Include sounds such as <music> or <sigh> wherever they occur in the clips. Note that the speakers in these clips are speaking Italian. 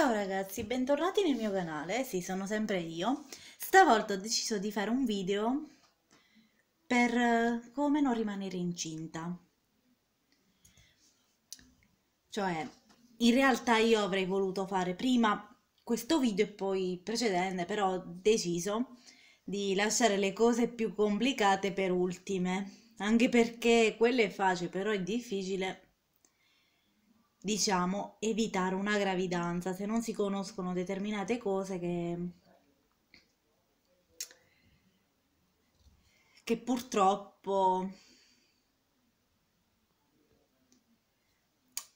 Ciao ragazzi, bentornati nel mio canale, sì sono sempre io. Stavolta ho deciso di fare un video per eh, come non rimanere incinta. Cioè, in realtà io avrei voluto fare prima questo video e poi il precedente, però ho deciso di lasciare le cose più complicate per ultime, anche perché quello è facile, però è difficile diciamo, evitare una gravidanza se non si conoscono determinate cose che, che purtroppo,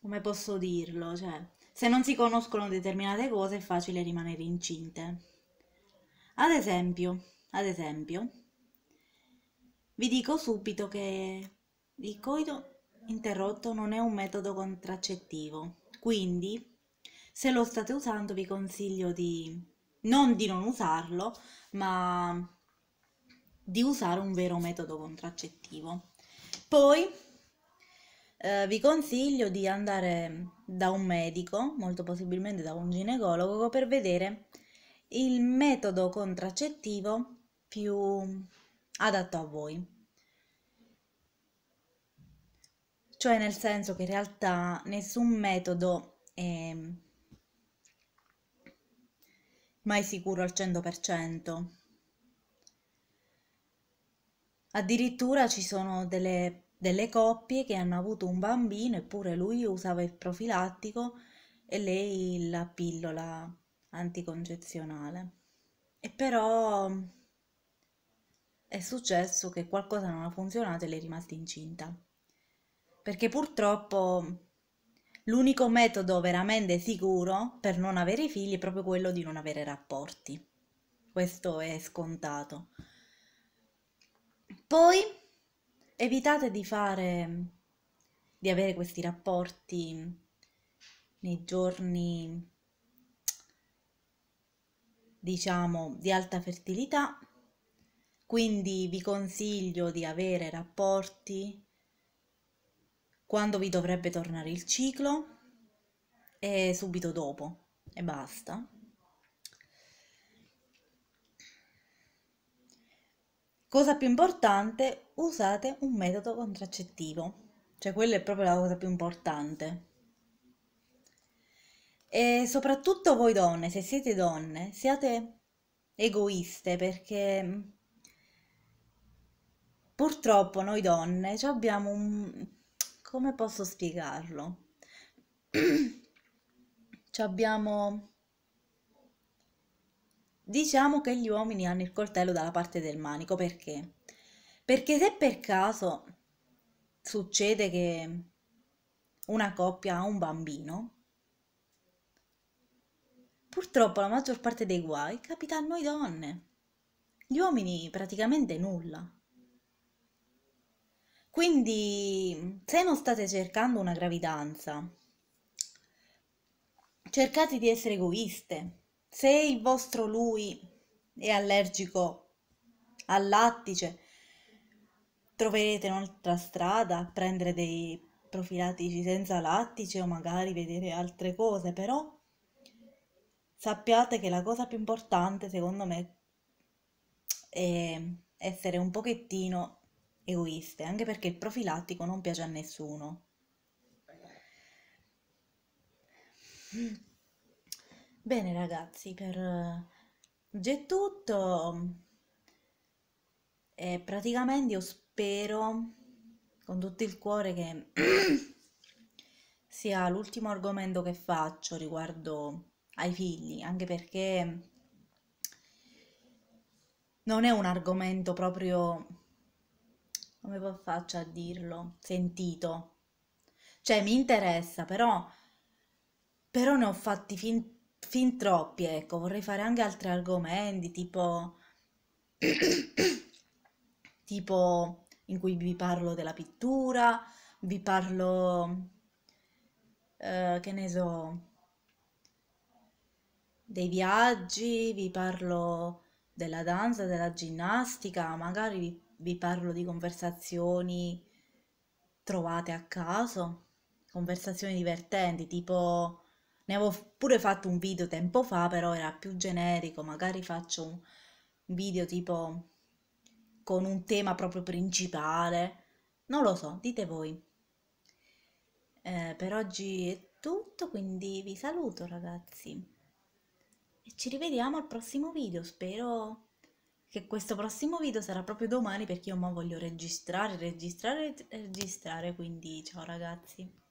come posso dirlo, cioè, se non si conoscono determinate cose è facile rimanere incinte. Ad esempio, ad esempio, vi dico subito che il coito interrotto non è un metodo contraccettivo, quindi se lo state usando vi consiglio di non di non usarlo, ma di usare un vero metodo contraccettivo. Poi eh, vi consiglio di andare da un medico, molto possibilmente da un ginecologo, per vedere il metodo contraccettivo più adatto a voi. Cioè nel senso che in realtà nessun metodo è mai sicuro al 100%. Addirittura ci sono delle, delle coppie che hanno avuto un bambino eppure lui usava il profilattico e lei la pillola anticoncezionale. E però è successo che qualcosa non ha funzionato e lei è rimasta incinta perché purtroppo l'unico metodo veramente sicuro per non avere figli è proprio quello di non avere rapporti. Questo è scontato. Poi evitate di fare di avere questi rapporti nei giorni diciamo di alta fertilità quindi vi consiglio di avere rapporti quando vi dovrebbe tornare il ciclo e subito dopo e basta. Cosa più importante, usate un metodo contraccettivo, cioè quella è proprio la cosa più importante. E soprattutto voi donne, se siete donne, siate egoiste perché mm, purtroppo noi donne abbiamo un, come posso spiegarlo? <clears throat> abbiamo diciamo che gli uomini hanno il coltello dalla parte del manico perché? Perché se per caso succede che una coppia ha un bambino, purtroppo la maggior parte dei guai capita a noi donne, gli uomini praticamente nulla. Quindi, se non state cercando una gravidanza, cercate di essere egoiste. Se il vostro lui è allergico al lattice, troverete un'altra strada, prendere dei profilattici senza lattice o magari vedere altre cose, però sappiate che la cosa più importante, secondo me, è essere un pochettino egoiste, anche perché il profilattico non piace a nessuno. Bene ragazzi, per oggi eh, è tutto. E praticamente io spero con tutto il cuore che <clears throat> sia l'ultimo argomento che faccio riguardo ai figli, anche perché non è un argomento proprio come faccio a dirlo, sentito. Cioè mi interessa, però, però ne ho fatti fin, fin troppi, ecco, vorrei fare anche altri argomenti, tipo, <coughs> tipo in cui vi parlo della pittura, vi parlo, eh, che ne so, dei viaggi, vi parlo della danza, della ginnastica, magari vi vi parlo di conversazioni trovate a caso, conversazioni divertenti, tipo ne avevo pure fatto un video tempo fa, però era più generico, magari faccio un video tipo con un tema proprio principale, non lo so, dite voi. Eh, per oggi è tutto, quindi vi saluto ragazzi e ci rivediamo al prossimo video, spero che questo prossimo video sarà proprio domani perché io ma voglio registrare, registrare, registrare, quindi ciao ragazzi.